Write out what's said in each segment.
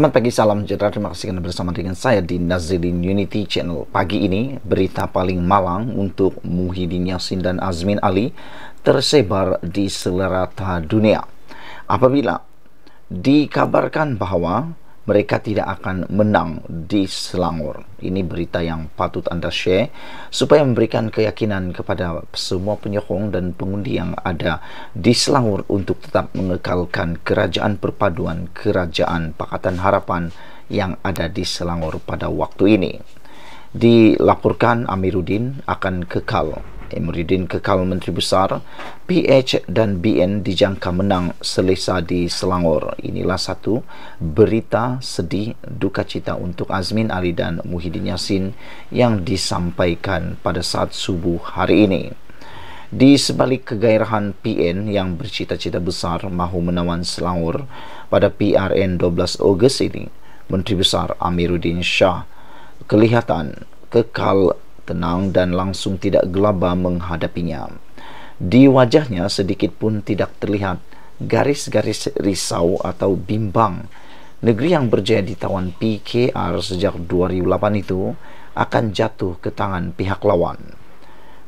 Selamat pagi, salam sejahtera. Terima kasih kerana bersama dengan saya di Nazirin Unity Channel. Pagi ini, berita paling malang untuk Muhyiddin Yassin dan Azmin Ali tersebar di selerata dunia. Apabila dikabarkan bahawa mereka tidak akan menang di Selangor. Ini berita yang patut anda share supaya memberikan keyakinan kepada semua penyokong dan pengundi yang ada di Selangor untuk tetap mengekalkan kerajaan perpaduan kerajaan Pakatan Harapan yang ada di Selangor pada waktu ini. Dilaporkan Amiruddin akan kekal Emiruddin kekal Menteri Besar, PH dan BN dijangka menang selesa di Selangor. Inilah satu berita sedih duka cita untuk Azmin Ali dan Muhyiddin Yassin yang disampaikan pada saat subuh hari ini. Di sebalik kegairahan PN yang bercita-cita besar mahu menawan Selangor pada PRN 12 Ogos ini, Menteri Besar Amiruddin Shah kelihatan kekal tenang dan langsung tidak gelabah menghadapinya. Di wajahnya sedikit pun tidak terlihat garis-garis risau atau bimbang. Negeri yang berjaya ditawan PKR sejak 2008 itu akan jatuh ke tangan pihak lawan.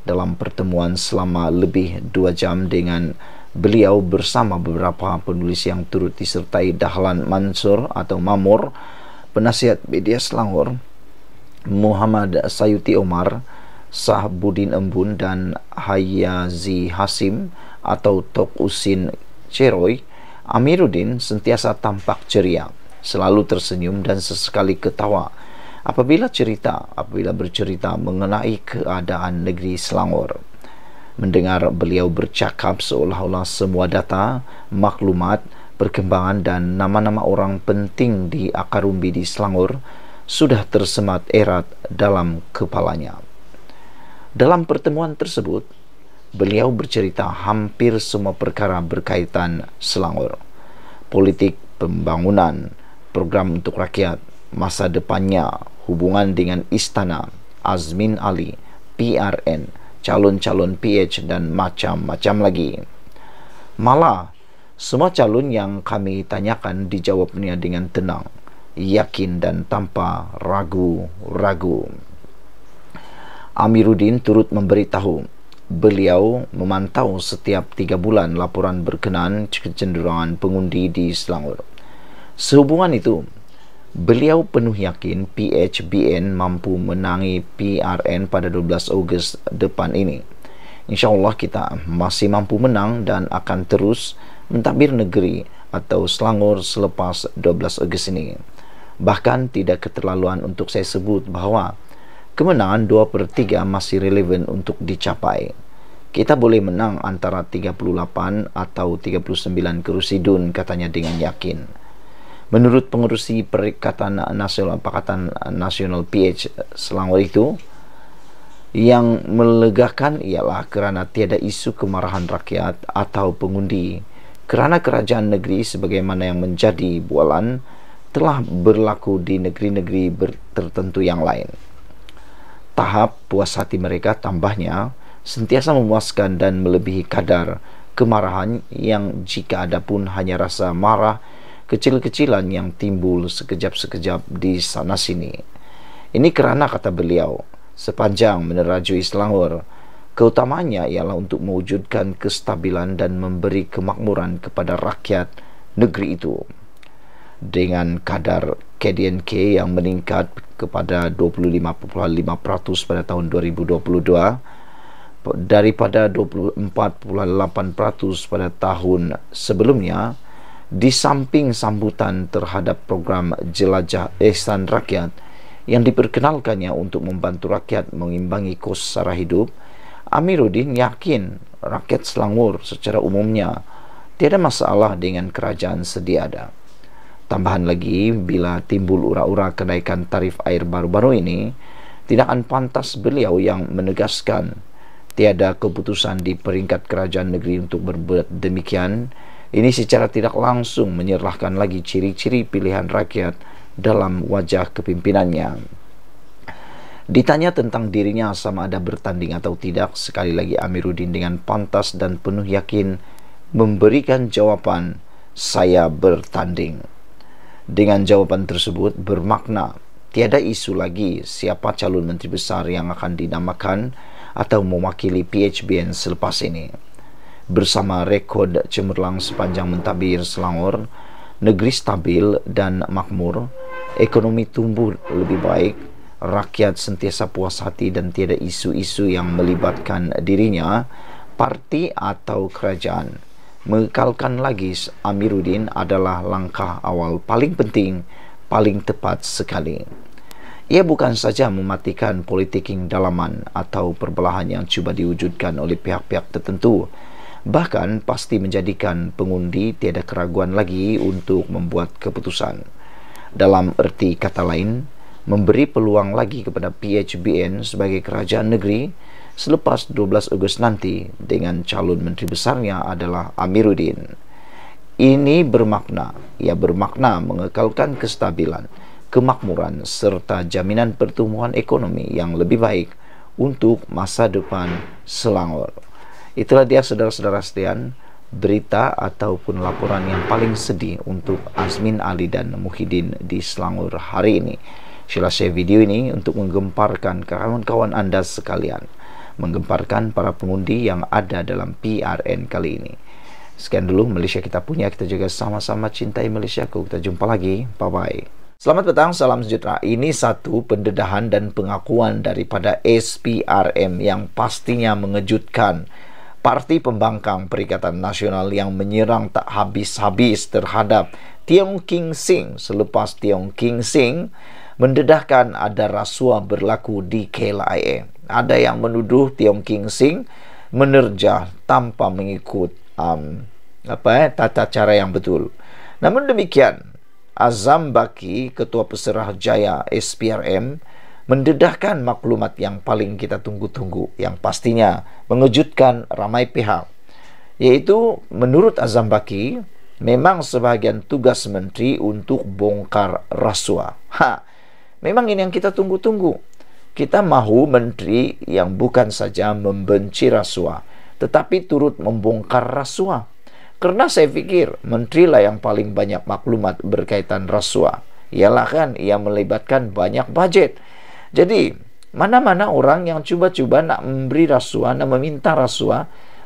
Dalam pertemuan selama lebih dua jam dengan beliau bersama beberapa penulis yang turut disertai Dahlan Mansur atau Mamur, penasihat media Selangor, Muhammad Sayuti Omar, Sahbudin Embun dan Hayazi Hasim atau Tok Usin Ceroy, Amiruddin sentiasa tampak ceria, selalu tersenyum dan sesekali ketawa apabila cerita apabila bercerita mengenai keadaan negeri Selangor. Mendengar beliau bercakap seolah-olah semua data, maklumat, perkembangan dan nama-nama orang penting di akar umbi di Selangor sudah tersemat erat dalam kepalanya. Dalam pertemuan tersebut, beliau bercerita hampir semua perkara berkaitan Selangor. Politik, pembangunan, program untuk rakyat, masa depannya, hubungan dengan istana, Azmin Ali, PRN, calon-calon PH, dan macam-macam lagi. Malah, semua calon yang kami tanyakan dijawabnya dengan tenang yakin dan tanpa ragu-ragu. Amiruddin turut memberitahu beliau memantau setiap tiga bulan laporan berkenaan kecenderungan pengundi di Selangor. Sehubungan itu, beliau penuh yakin PHBN mampu menangi PRN pada 12 Ogos depan ini. InsyaAllah kita masih mampu menang dan akan terus mentadbir negeri atau Selangor selepas 12 Ogos ini. Bahkan tidak keterlaluan untuk saya sebut bahwa kemenangan 2 per 3 masih relevan untuk dicapai. Kita boleh menang antara 38 atau 39 dun, katanya dengan yakin. Menurut pengurusi Perikatan Nasional Pakatan Nasional PH Selangor itu, yang melegakan ialah kerana tiada isu kemarahan rakyat atau pengundi kerana kerajaan negeri sebagaimana yang menjadi bualan telah berlaku di negeri-negeri tertentu yang lain. Tahap puas hati mereka tambahnya sentiasa memuaskan dan melebihi kadar kemarahan yang jika ada pun hanya rasa marah kecil-kecilan yang timbul sekejap-sekejap di sana-sini. Ini kerana kata beliau, sepanjang menerajui Selangor, keutamaannya ialah untuk mewujudkan kestabilan dan memberi kemakmuran kepada rakyat negeri itu. dengan kadar KDNK yang meningkat kepada 25.5% pada tahun 2022 daripada 24.8% pada tahun sebelumnya di samping sambutan terhadap program jelajah ihsan rakyat yang diperkenalkannya untuk membantu rakyat mengimbangi kos sara hidup Amiruddin yakin rakyat Selangor secara umumnya tiada masalah dengan kerajaan sedia ada Tambahan lagi, bila timbul ura-ura kenaikan tarif air baru-baru ini, tindakan pantas beliau yang menegaskan tiada keputusan di peringkat kerajaan negeri untuk berbuat demikian. Ini secara tidak langsung menyerahkan lagi ciri-ciri pilihan rakyat dalam wajah kepimpinannya. Ditanya tentang dirinya sama ada bertanding atau tidak, sekali lagi Amiruddin dengan pantas dan penuh yakin memberikan jawaban, "Saya bertanding." dengan jawapan tersebut bermakna tiada isu lagi siapa calon menteri besar yang akan dinamakan atau mewakili PHBN selepas ini. Bersama rekod cemerlang sepanjang mentabir Selangor, negeri stabil dan makmur, ekonomi tumbuh lebih baik, rakyat sentiasa puas hati dan tiada isu-isu yang melibatkan dirinya, parti atau kerajaan. Mengekalkan lagi Amiruddin adalah langkah awal paling penting, paling tepat sekali. Ia bukan saja mematikan politiking dalaman atau perbelahan yang coba diwujudkan oleh pihak-pihak tertentu, bahkan pasti menjadikan pengundi tiada keraguan lagi untuk membuat keputusan. Dalam erti kata lain, memberi peluang lagi kepada PHBN sebagai kerajaan negeri selepas 12 Agustus nanti dengan calon menteri besarnya adalah Amiruddin. Ini bermakna, ia bermakna mengekalkan kestabilan, kemakmuran serta jaminan pertumbuhan ekonomi yang lebih baik untuk masa depan Selangor. Itulah dia saudara-saudara setian berita ataupun laporan yang paling sedih untuk Azmin Ali dan Muhyiddin di Selangor hari ini. Sila share video ini untuk menggemparkan kawan-kawan Anda sekalian menggemparkan para pengundi yang ada dalam PRN kali ini. Sekian dulu Malaysia kita punya, kita juga sama-sama cintai Malaysiaku. Kita jumpa lagi, bye-bye. Selamat petang, salam sejahtera. Ini satu pendedahan dan pengakuan daripada SPRM yang pastinya mengejutkan Parti Pembangkang Perikatan Nasional yang menyerang tak habis-habis terhadap Tiong King Sing selepas Tiong King Sing mendedahkan ada rasuah berlaku di KLIA. Ada yang menuduh Tiong King Sing menerjah tanpa mengikut um, apa eh, tata cara yang betul. Namun demikian, Azam Baki, Ketua Peserah Jaya SPRM, mendedahkan maklumat yang paling kita tunggu-tunggu yang pastinya mengejutkan ramai pihak yaitu menurut Azam Baki memang sebahagian tugas menteri untuk bongkar rasuah. Ha, Memang ini yang kita tunggu-tunggu. Kita mahu menteri yang bukan saja membenci rasuah, tetapi turut membongkar rasuah. Karena saya pikir menteri lah yang paling banyak maklumat berkaitan rasuah. Ialah kan ia melibatkan banyak budget. Jadi mana-mana orang yang coba-coba nak memberi rasuah, nak meminta rasuah,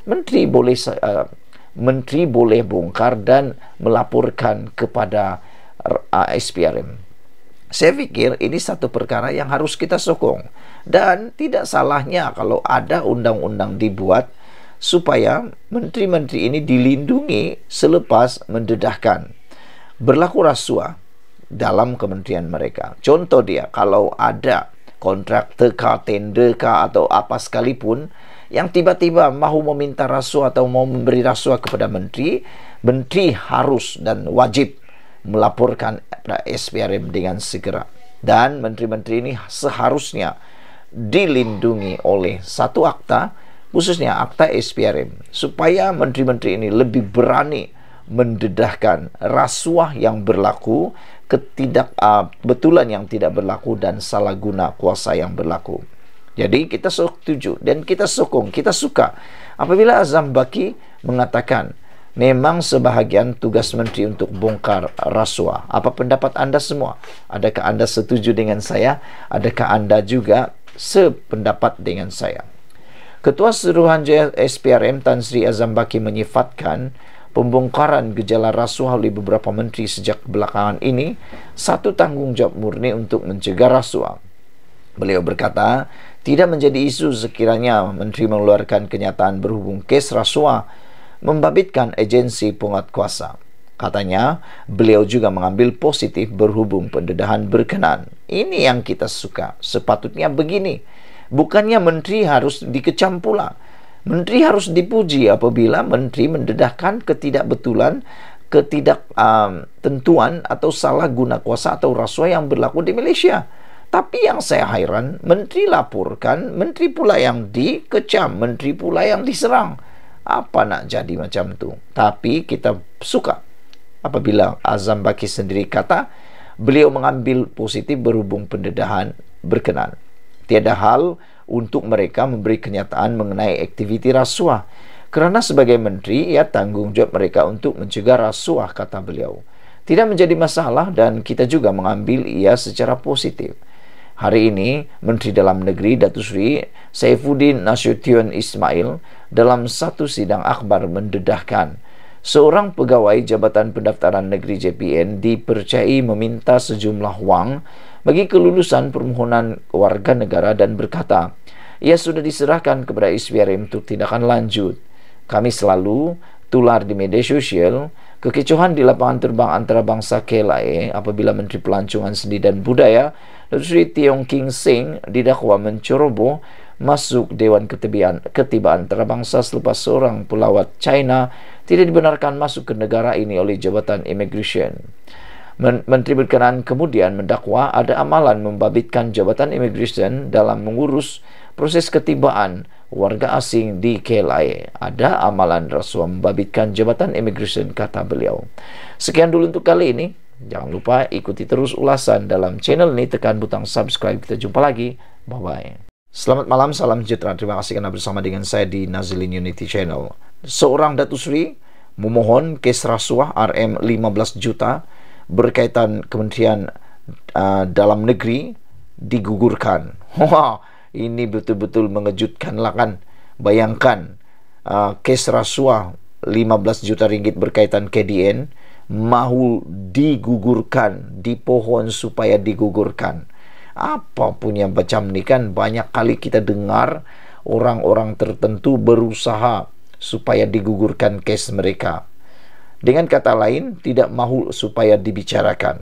menteri boleh uh, menteri boleh bongkar dan melaporkan kepada uh, SPRM. Saya pikir ini satu perkara yang harus kita sokong dan tidak salahnya kalau ada undang-undang dibuat supaya menteri-menteri ini dilindungi selepas mendedahkan. Berlaku rasuah dalam kementerian mereka. Contoh dia kalau ada kontrak kah, tender atau apa sekalipun yang tiba-tiba mahu meminta rasuah atau mau memberi rasuah kepada menteri, menteri harus dan wajib melaporkan SPRM dengan segera. Dan menteri-menteri ini seharusnya dilindungi oleh satu akta, khususnya akta SPRM, supaya menteri-menteri ini lebih berani mendedahkan rasuah yang berlaku, ketidakbetulan ah, uh, betulan yang tidak berlaku dan salah guna kuasa yang berlaku. Jadi kita setuju dan kita sokong, kita suka apabila Azam Baki mengatakan memang sebahagian tugas menteri untuk bongkar rasuah. Apa pendapat anda semua? Adakah anda setuju dengan saya? Adakah anda juga sependapat dengan saya? Ketua Seruhan SPRM Tan Sri Azam Baki menyifatkan pembongkaran gejala rasuah oleh beberapa menteri sejak belakangan ini satu tanggungjawab murni untuk mencegah rasuah. Beliau berkata, tidak menjadi isu sekiranya menteri mengeluarkan kenyataan berhubung kes rasuah membabitkan agensi penguat kuasa. Katanya, beliau juga mengambil positif berhubung pendedahan berkenan. Ini yang kita suka. Sepatutnya begini. Bukannya menteri harus dikecam pula. Menteri harus dipuji apabila menteri mendedahkan ketidakbetulan, ketidaktentuan um, atau salah guna kuasa atau rasuah yang berlaku di Malaysia. Tapi yang saya heran, menteri laporkan, menteri pula yang dikecam, menteri pula yang diserang. Apa nak jadi macam tu? Tapi kita suka apabila Azam Baki sendiri kata beliau mengambil positif berhubung pendedahan berkenan. Tiada hal untuk mereka memberi kenyataan mengenai aktiviti rasuah. Kerana sebagai menteri, ia tanggung jawab mereka untuk mencegah rasuah, kata beliau. Tidak menjadi masalah dan kita juga mengambil ia secara positif. Hari ini, Menteri Dalam Negeri Datuk Sri Saifuddin Nasution Ismail dalam satu sidang akbar mendedahkan seorang pegawai Jabatan Pendaftaran Negeri JPN dipercayai meminta sejumlah wang bagi kelulusan permohonan warga negara dan berkata, ia sudah diserahkan kepada SPRM untuk tindakan lanjut. Kami selalu tular di media sosial kekecohan di lapangan terbang antara bangsa KLIA e apabila Menteri Pelancongan Seni dan Budaya Dr. Tiong King Sing didakwa menceroboh masuk Dewan Ketibaan, Ketibaan Antarabangsa selepas seorang pelawat China tidak dibenarkan masuk ke negara ini oleh Jabatan Immigration. Menteri Berkenan kemudian mendakwa ada amalan membabitkan Jabatan Immigration dalam mengurus proses ketibaan warga asing di KLIA. Ada amalan rasuah membabitkan Jabatan Immigration, kata beliau. Sekian dulu untuk kali ini. Jangan lupa ikuti terus ulasan dalam channel ini. Tekan butang subscribe. Kita jumpa lagi. Bye-bye. Selamat malam, salam sejahtera. Terima kasih karena bersama dengan saya di Nazlin Unity Channel. Seorang Datu Sri memohon kes rasuah RM 15 juta berkaitan Kementerian uh, Dalam Negeri digugurkan. Wah, ini betul-betul mengejutkan lah kan. Bayangkan uh, kes rasuah 15 juta ringgit berkaitan KDN mau digugurkan, dipohon supaya digugurkan apapun yang macam ini kan banyak kali kita dengar orang-orang tertentu berusaha supaya digugurkan case mereka. Dengan kata lain, tidak mau supaya dibicarakan.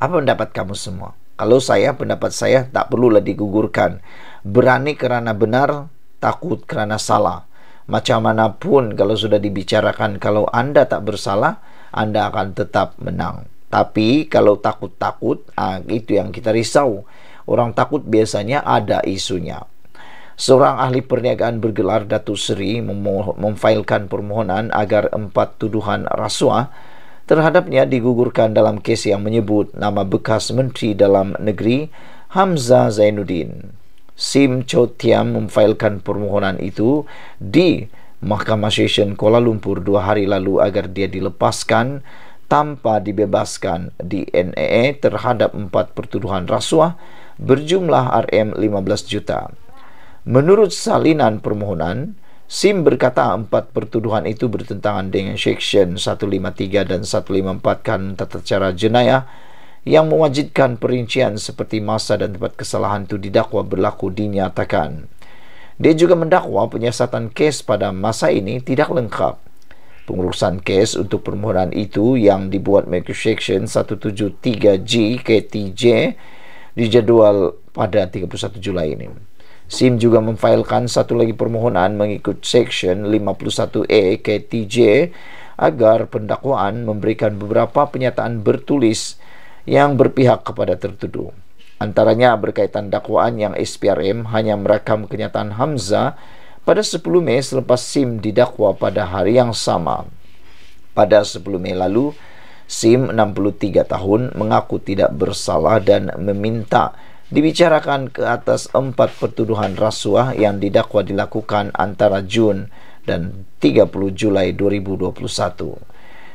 Apa pendapat kamu semua? Kalau saya, pendapat saya tak perlulah digugurkan. Berani karena benar, takut karena salah. Macam manapun kalau sudah dibicarakan, kalau Anda tak bersalah, Anda akan tetap menang. Tapi kalau takut-takut, ah, itu yang kita risau. Orang takut biasanya ada isunya. Seorang ahli perniagaan bergelar Datu Sri memfailkan permohonan agar empat tuduhan rasuah terhadapnya digugurkan dalam kes yang menyebut nama bekas Menteri Dalam Negeri Hamzah Zainuddin. Sim Chotiam memfailkan permohonan itu di Mahkamah Session Kuala Lumpur dua hari lalu agar dia dilepaskan tanpa dibebaskan di NEE terhadap empat pertuduhan rasuah berjumlah RM 15 juta. Menurut salinan permohonan, SIM berkata empat pertuduhan itu bertentangan dengan Section 153 dan 154 kan Tata Cara Jenayah yang mewajibkan perincian seperti masa dan tempat kesalahan itu didakwa berlaku dinyatakan. Dia juga mendakwa penyiasatan kes pada masa ini tidak lengkap Pengurusan kes untuk permohonan itu yang dibuat Mega Section 173G KTJ dijadwal pada 31 Julai ini. SIM juga memfailkan satu lagi permohonan mengikut Section 51E KTJ agar pendakwaan memberikan beberapa pernyataan bertulis yang berpihak kepada tertuduh. Antaranya berkaitan dakwaan yang SPRM hanya merekam kenyataan Hamzah pada 10 Mei selepas Sim didakwa pada hari yang sama, pada 10 Mei lalu, Sim 63 tahun mengaku tidak bersalah dan meminta dibicarakan ke atas empat pertuduhan rasuah yang didakwa dilakukan antara Jun dan 30 Julai 2021.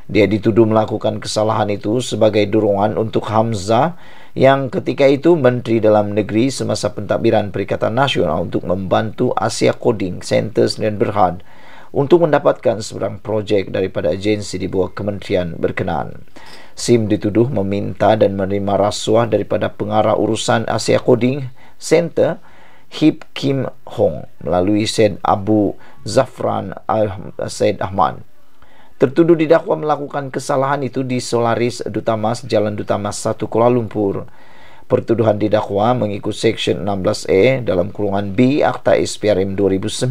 Dia dituduh melakukan kesalahan itu sebagai dorongan untuk Hamzah yang ketika itu Menteri Dalam Negeri semasa pentadbiran Perikatan Nasional untuk membantu Asia Coding Centers dan Berhad untuk mendapatkan seorang projek daripada agensi di bawah kementerian berkenaan. SIM dituduh meminta dan menerima rasuah daripada pengarah urusan Asia Coding Center Hip Kim Hong melalui Said Abu Zafran Al Said Ahmad. Tertuduh didakwa melakukan kesalahan itu di Solaris Duta Mas Jalan Duta Mas 1 Kuala Lumpur. Pertuduhan didakwa mengikut Section 16E dalam kurungan B Akta SPRM 2009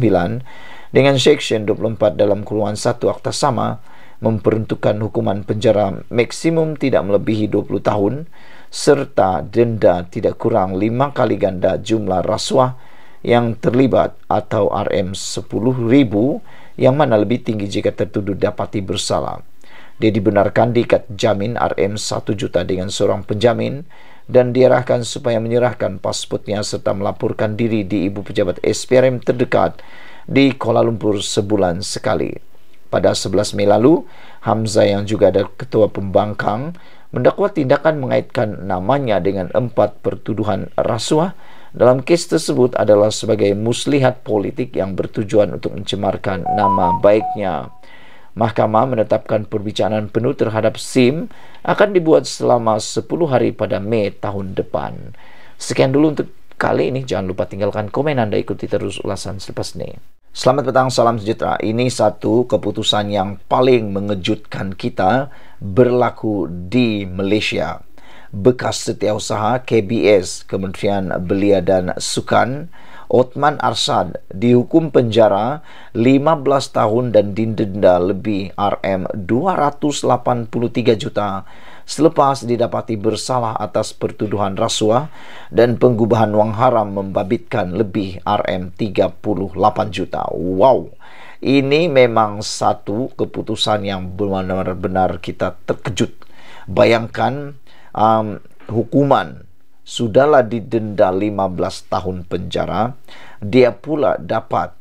dengan Section 24 dalam kurungan 1 Akta sama memperuntukkan hukuman penjara maksimum tidak melebihi 20 tahun serta denda tidak kurang 5 kali ganda jumlah rasuah yang terlibat atau RM 10.000 yang mana lebih tinggi jika tertuduh dapati bersalah. Dia dibenarkan diikat jamin RM 1 juta dengan seorang penjamin dan diarahkan supaya menyerahkan pasportnya serta melaporkan diri di ibu pejabat SPRM terdekat di Kuala Lumpur sebulan sekali. Pada 11 Mei lalu, Hamzah yang juga ada ketua pembangkang mendakwa tindakan mengaitkan namanya dengan empat pertuduhan rasuah dalam kes tersebut adalah sebagai muslihat politik yang bertujuan untuk mencemarkan nama baiknya. Mahkamah menetapkan perbicaraan penuh terhadap SIM akan dibuat selama 10 hari pada Mei tahun depan. Sekian dulu untuk kali ini. Jangan lupa tinggalkan komen Anda ikuti terus ulasan selepas ini. Selamat petang, salam sejahtera. Ini satu keputusan yang paling mengejutkan kita berlaku di Malaysia bekas setiausaha KBS Kementerian Belia dan Sukan Otman Arsad dihukum penjara 15 tahun dan didenda lebih RM 283 juta selepas didapati bersalah atas pertuduhan rasuah dan penggubahan wang haram membabitkan lebih RM 38 juta. Wow. Ini memang satu keputusan yang benar-benar kita terkejut. Bayangkan um, hukuman sudahlah didenda 15 tahun penjara dia pula dapat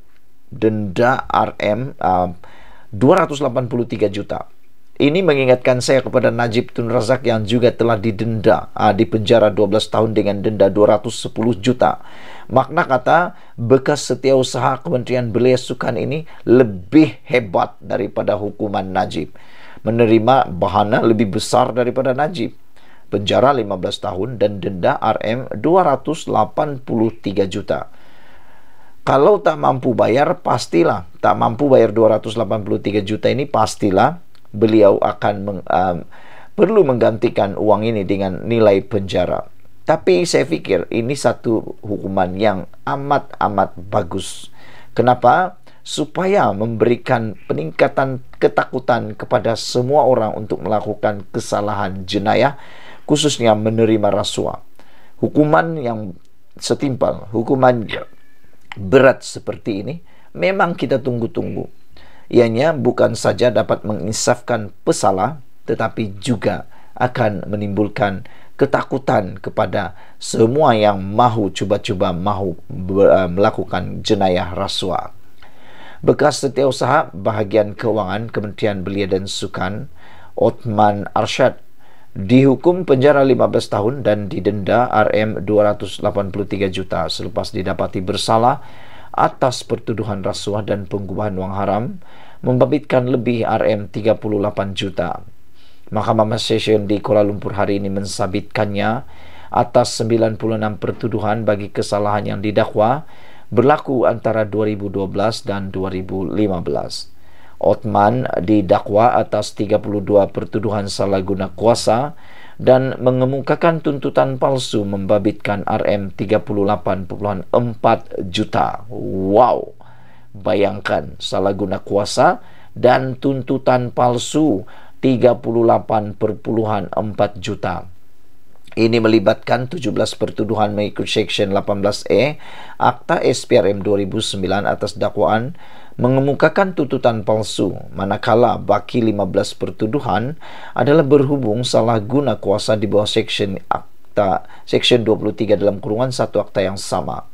denda RM um, 283 juta ini mengingatkan saya kepada Najib Tun Razak yang juga telah didenda, ah, dua 12 tahun dengan denda 210 juta. Makna kata, bekas setiausaha Kementerian Belia-Sukan ini lebih hebat daripada hukuman Najib. Menerima bahana lebih besar daripada Najib penjara 15 tahun dan denda RM 283 juta. Kalau tak mampu bayar, pastilah tak mampu bayar 283 juta ini pastilah beliau akan meng, um, perlu menggantikan uang ini dengan nilai penjara. Tapi saya pikir ini satu hukuman yang amat-amat bagus. Kenapa? Supaya memberikan peningkatan ketakutan kepada semua orang untuk melakukan kesalahan jenayah khususnya menerima rasuah hukuman yang setimpal hukuman berat seperti ini memang kita tunggu-tunggu ianya bukan saja dapat menginsafkan pesalah tetapi juga akan menimbulkan ketakutan kepada semua yang mahu cuba-cuba mahu eh, melakukan jenayah rasuah bekas setiausaha bahagian Kewangan Kementerian Belia dan Sukan Otman Arshad dihukum penjara 15 tahun dan didenda RM 283 juta selepas didapati bersalah atas pertuduhan rasuah dan pengubahan wang haram membabitkan lebih RM 38 juta. Mahkamah Session di Kuala Lumpur hari ini mensabitkannya atas 96 pertuduhan bagi kesalahan yang didakwa berlaku antara 2012 dan 2015. Othman didakwa atas 32 pertuduhan salah guna kuasa dan mengemukakan tuntutan palsu membabitkan RM 38,4 juta. Wow. Bayangkan salah guna kuasa dan tuntutan palsu 38,4 juta. Ini melibatkan 17 pertuduhan mengikut Seksyen 18 e Akta SPRM 2009 atas dakwaan mengemukakan tututan palsu manakala baki 15 pertuduhan adalah berhubung salah guna kuasa di bawah Seksyen Akta Seksyen 23 dalam kurungan satu akta yang sama.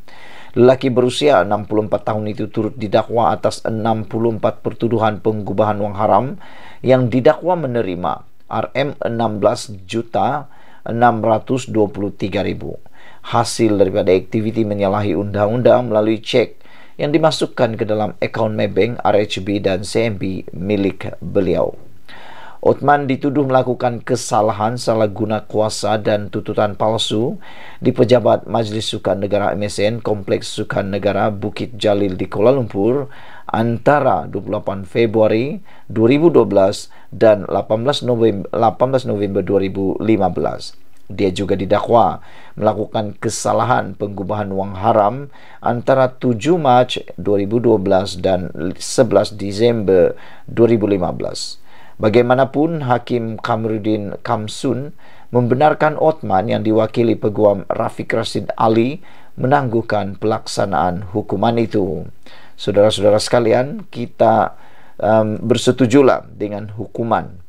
Lelaki berusia 64 tahun itu turut didakwa atas 64 pertuduhan penggubahan wang haram yang didakwa menerima RM16 juta 623.000. Hasil daripada activity menyalahi undang-undang melalui cek yang dimasukkan ke dalam akaun Maybank, RHB, dan CMB milik beliau. Otman dituduh melakukan kesalahan salah guna kuasa dan tuntutan palsu di pejabat Majlis Sukan Negara MSN Kompleks Sukan Negara Bukit Jalil di Kuala Lumpur antara 28 Februari 2012 dan 18 November, 18 November 2015. Dia juga didakwa melakukan kesalahan pengubahan wang haram antara 7 Mac 2012 dan 11 Disember 2015. Bagaimanapun, Hakim Kamrudin Kamsun membenarkan Otman yang diwakili peguam Rafiq Rasid Ali menangguhkan pelaksanaan hukuman itu. saudara-saudara sekalian, kita um, bersetujulah dengan hukuman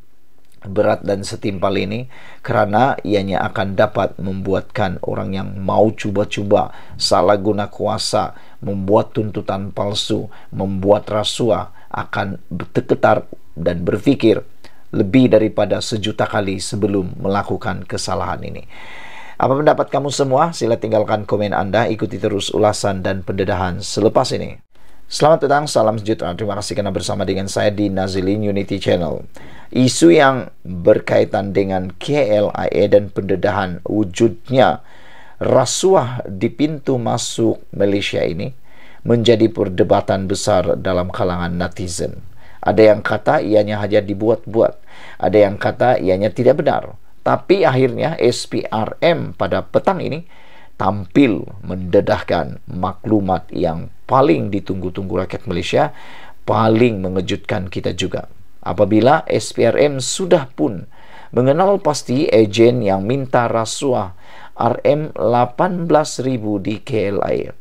berat dan setimpal ini karena ianya akan dapat membuatkan orang yang mau coba-coba salah guna kuasa membuat tuntutan palsu membuat rasuah akan bergetar dan berpikir lebih daripada sejuta kali sebelum melakukan kesalahan ini apa pendapat kamu semua? Sila tinggalkan komen Anda, ikuti terus ulasan dan pendedahan selepas ini. Selamat petang, salam sejahtera. Terima kasih karena bersama dengan saya di Nazilin Unity Channel. Isu yang berkaitan dengan KLIA dan pendedahan wujudnya rasuah di pintu masuk Malaysia ini menjadi perdebatan besar dalam kalangan netizen. Ada yang kata ianya hanya dibuat-buat, ada yang kata ianya tidak benar. Tapi akhirnya SPRM pada petang ini tampil mendedahkan maklumat yang paling ditunggu-tunggu rakyat Malaysia, paling mengejutkan kita juga. Apabila SPRM sudah pun mengenal pasti ejen yang minta rasuah RM 18.000 di KLIA.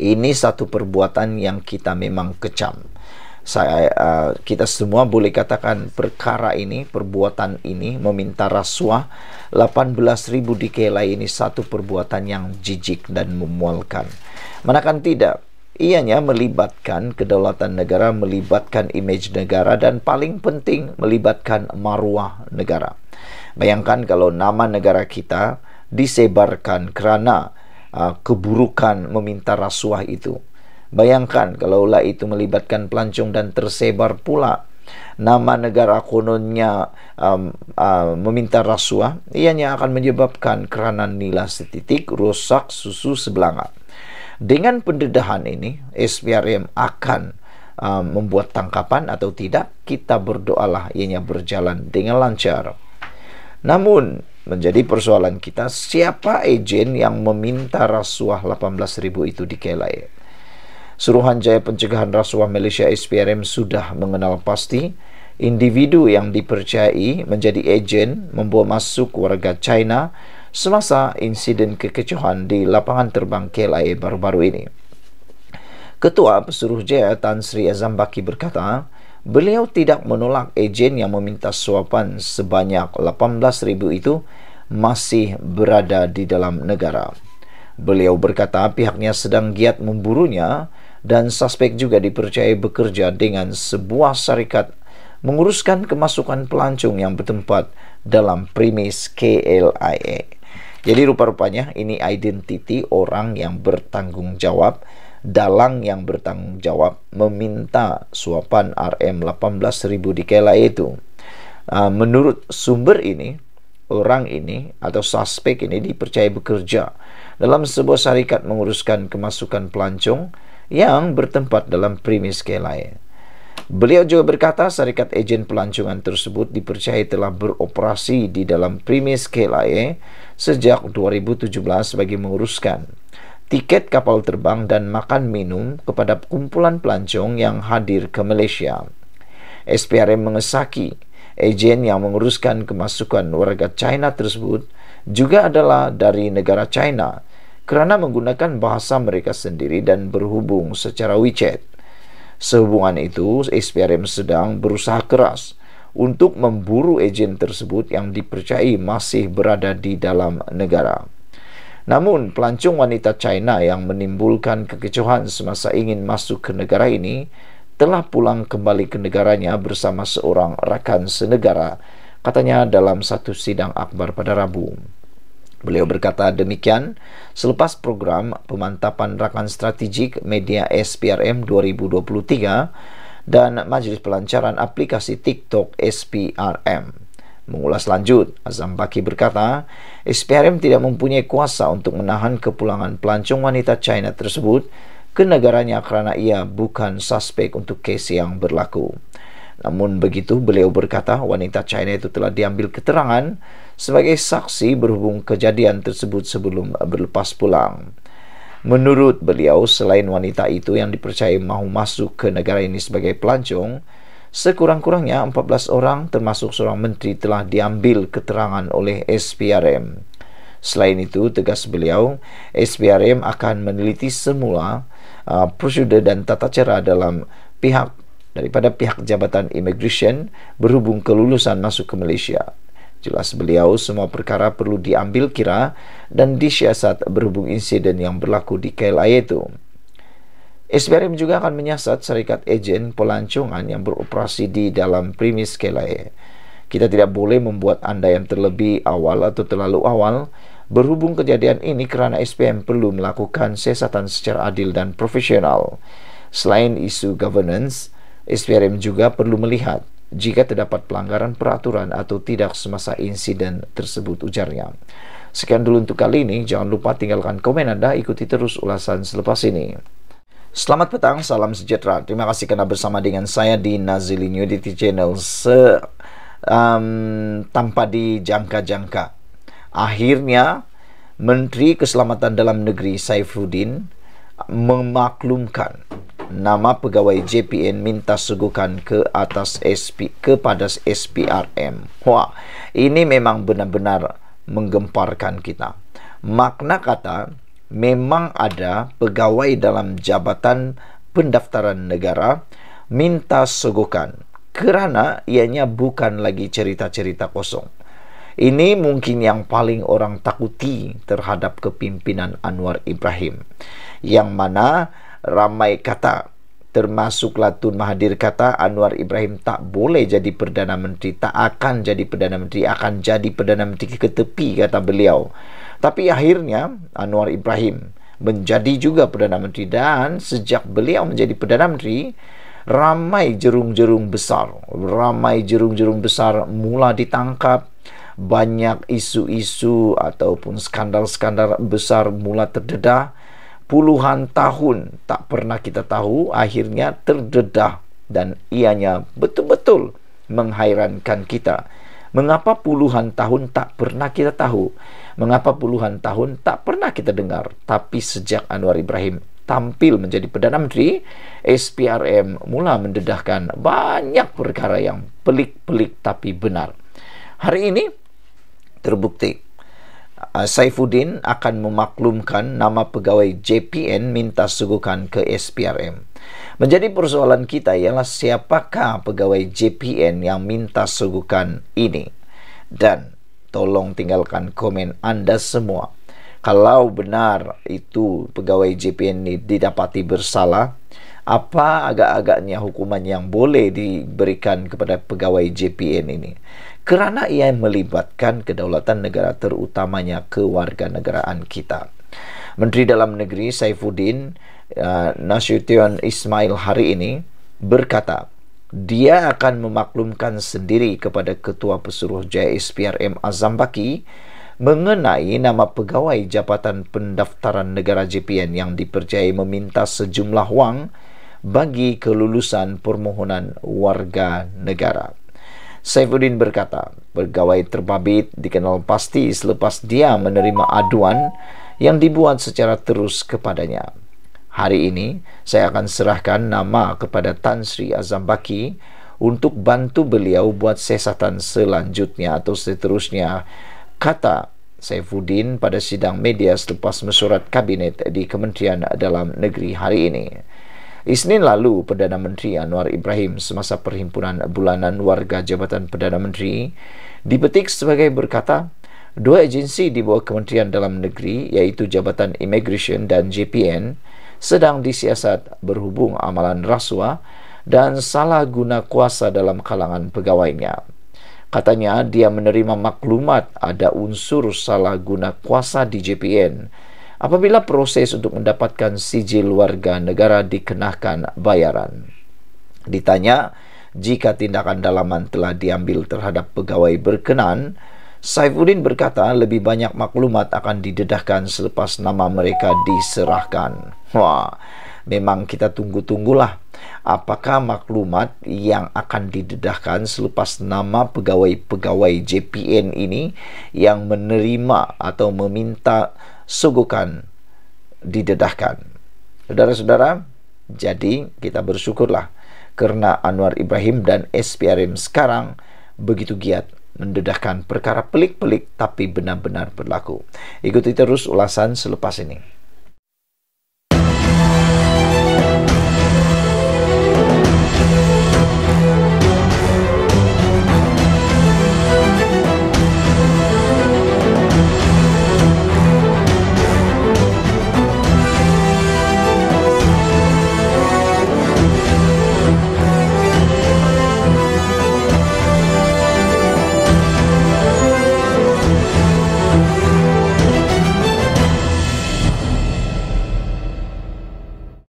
Ini satu perbuatan yang kita memang kecam saya uh, kita semua boleh katakan perkara ini perbuatan ini meminta rasuah 18.000 dikelai ini satu perbuatan yang jijik dan memualkan manakan tidak ianya melibatkan kedaulatan negara melibatkan image negara dan paling penting melibatkan maruah negara bayangkan kalau nama negara kita disebarkan karena uh, eh, keburukan meminta rasuah itu Bayangkan kalaulah itu melibatkan pelancong dan tersebar pula nama negara kononnya um, uh, meminta rasuah, ianya akan menyebabkan kerana nila setitik rusak susu sebelanga. Dengan pendedahan ini, SPRM akan um, membuat tangkapan atau tidak, kita berdoalah ianya berjalan dengan lancar. Namun, menjadi persoalan kita, siapa ejen yang meminta rasuah 18.000 itu di Kelai? Suruhanjaya Pencegahan Rasuah Malaysia SPRM sudah mengenal pasti individu yang dipercayai menjadi ejen membawa masuk warga China semasa insiden kekecohan di lapangan terbang KLIA baru-baru ini. Ketua Pesuruhjaya Tan Sri Azam Baki berkata, beliau tidak menolak ejen yang meminta suapan sebanyak 18,000 itu masih berada di dalam negara. Beliau berkata pihaknya sedang giat memburunya dan suspek juga dipercaya bekerja dengan sebuah syarikat menguruskan kemasukan pelancong yang bertempat dalam premis KLIA. Jadi rupa-rupanya ini identiti orang yang bertanggung jawab, dalang yang bertanggung jawab meminta suapan RM 18.000 di KLIA itu. Ah, menurut sumber ini, orang ini atau suspek ini dipercaya bekerja dalam sebuah syarikat menguruskan kemasukan pelancong yang bertempat dalam primis Kelai. Beliau juga berkata serikat agen pelancongan tersebut dipercaya telah beroperasi di dalam primis kelai sejak 2017 bagi menguruskan tiket kapal terbang dan makan minum kepada kumpulan pelancong yang hadir ke Malaysia. SPRM mengesaki agen yang menguruskan kemasukan warga China tersebut juga adalah dari negara China kerana menggunakan bahasa mereka sendiri dan berhubung secara WeChat. Sehubungan itu, SPRM sedang berusaha keras untuk memburu ejen tersebut yang dipercayai masih berada di dalam negara. Namun, pelancong wanita China yang menimbulkan kekecohan semasa ingin masuk ke negara ini telah pulang kembali ke negaranya bersama seorang rakan senegara, katanya dalam satu sidang akbar pada Rabu. Beliau berkata demikian selepas program pemantapan rakan strategik media SPRM 2023 dan Majelis Pelancaran Aplikasi TikTok SPRM. Mengulas lanjut, Azam Baki berkata, SPRM tidak mempunyai kuasa untuk menahan kepulangan pelancong wanita China tersebut ke negaranya karena ia bukan suspek untuk kes yang berlaku. Namun begitu, beliau berkata wanita China itu telah diambil keterangan sebagai saksi berhubung kejadian tersebut sebelum berlepas pulang. Menurut beliau, selain wanita itu yang dipercayai mahu masuk ke negara ini sebagai pelancong, sekurang-kurangnya 14 orang termasuk seorang menteri telah diambil keterangan oleh SPRM. Selain itu, tegas beliau, SPRM akan meneliti semula uh, prosedur dan tata cara dalam pihak daripada pihak Jabatan Immigration berhubung kelulusan masuk ke Malaysia. Jelas beliau semua perkara perlu diambil kira dan disiasat berhubung insiden yang berlaku di KLA itu. SBRM juga akan menyiasat serikat ejen pelancongan yang beroperasi di dalam premis KLA. E. Kita tidak boleh membuat yang terlebih awal atau terlalu awal berhubung kejadian ini kerana SPM perlu melakukan siasatan secara adil dan profesional. Selain isu governance, SPRM juga perlu melihat jika terdapat pelanggaran peraturan atau tidak semasa insiden tersebut ujarnya. Sekian dulu untuk kali ini, jangan lupa tinggalkan komen Anda, ikuti terus ulasan selepas ini. Selamat petang, salam sejahtera. Terima kasih kerana bersama dengan saya di Nazili New Channel se um, tanpa dijangka-jangka. Akhirnya, Menteri Keselamatan Dalam Negeri Saifuddin memaklumkan nama pegawai JPN minta sugukan ke atas SP kepada SPRM. Wah, ini memang benar-benar menggemparkan kita. Makna kata memang ada pegawai dalam jabatan pendaftaran negara minta sugukan kerana ianya bukan lagi cerita-cerita kosong. Ini mungkin yang paling orang takuti terhadap kepimpinan Anwar Ibrahim. Yang mana ramai kata termasuklah Tun Mahathir kata Anwar Ibrahim tak boleh jadi Perdana Menteri tak akan jadi Perdana Menteri akan jadi Perdana Menteri ke tepi kata beliau tapi akhirnya Anwar Ibrahim menjadi juga Perdana Menteri dan sejak beliau menjadi Perdana Menteri ramai jerung-jerung besar ramai jerung-jerung besar mula ditangkap banyak isu-isu ataupun skandal-skandal besar mula terdedah puluhan tahun tak pernah kita tahu akhirnya terdedah dan ianya betul-betul menghairankan kita. Mengapa puluhan tahun tak pernah kita tahu? Mengapa puluhan tahun tak pernah kita dengar? Tapi sejak Anwar Ibrahim tampil menjadi Perdana Menteri, SPRM mula mendedahkan banyak perkara yang pelik-pelik tapi benar. Hari ini terbukti Ah, Saifuddin akan memaklumkan nama pegawai JPN minta suguhkan ke SPRM. Menjadi persoalan kita ialah siapakah pegawai JPN yang minta suguhkan ini? Dan tolong tinggalkan komen anda semua. Kalau benar itu pegawai JPN ini didapati bersalah, apa agak-agaknya hukuman yang boleh diberikan kepada pegawai JPN ini? kerana ia melibatkan kedaulatan negara terutamanya kewarganegaraan kita. Menteri Dalam Negeri Saifuddin uh, Nasution Ismail hari ini berkata, dia akan memaklumkan sendiri kepada Ketua Pesuruh JSPRM Azam Baki mengenai nama pegawai Jabatan Pendaftaran Negara JPN yang dipercayai meminta sejumlah wang bagi kelulusan permohonan warga negara. Saifuddin berkata, pegawai terbabit dikenal pasti selepas dia menerima aduan yang dibuat secara terus kepadanya. Hari ini, saya akan serahkan nama kepada Tan Sri Azam Baki untuk bantu beliau buat sesatan selanjutnya atau seterusnya, kata Saifuddin pada sidang media selepas mesurat kabinet di Kementerian Dalam Negeri hari ini. Isnin lalu, Perdana Menteri Anwar Ibrahim semasa perhimpunan bulanan warga Jabatan Perdana Menteri dipetik sebagai berkata, dua agensi di bawah Kementerian Dalam Negeri iaitu Jabatan Immigration dan JPN sedang disiasat berhubung amalan rasuah dan salah guna kuasa dalam kalangan pegawainya. Katanya dia menerima maklumat ada unsur salah guna kuasa di JPN apabila proses untuk mendapatkan sijil warga negara dikenakan bayaran. Ditanya, jika tindakan dalaman telah diambil terhadap pegawai berkenan, Saifuddin berkata lebih banyak maklumat akan didedahkan selepas nama mereka diserahkan. Wah, memang kita tunggu-tunggulah apakah maklumat yang akan didedahkan selepas nama pegawai-pegawai JPN ini yang menerima atau meminta suguhkan, didedahkan. Saudara-saudara, jadi kita bersyukurlah karena Anwar Ibrahim dan SPRM sekarang begitu giat mendedahkan perkara pelik-pelik tapi benar-benar berlaku. Ikuti terus ulasan selepas ini.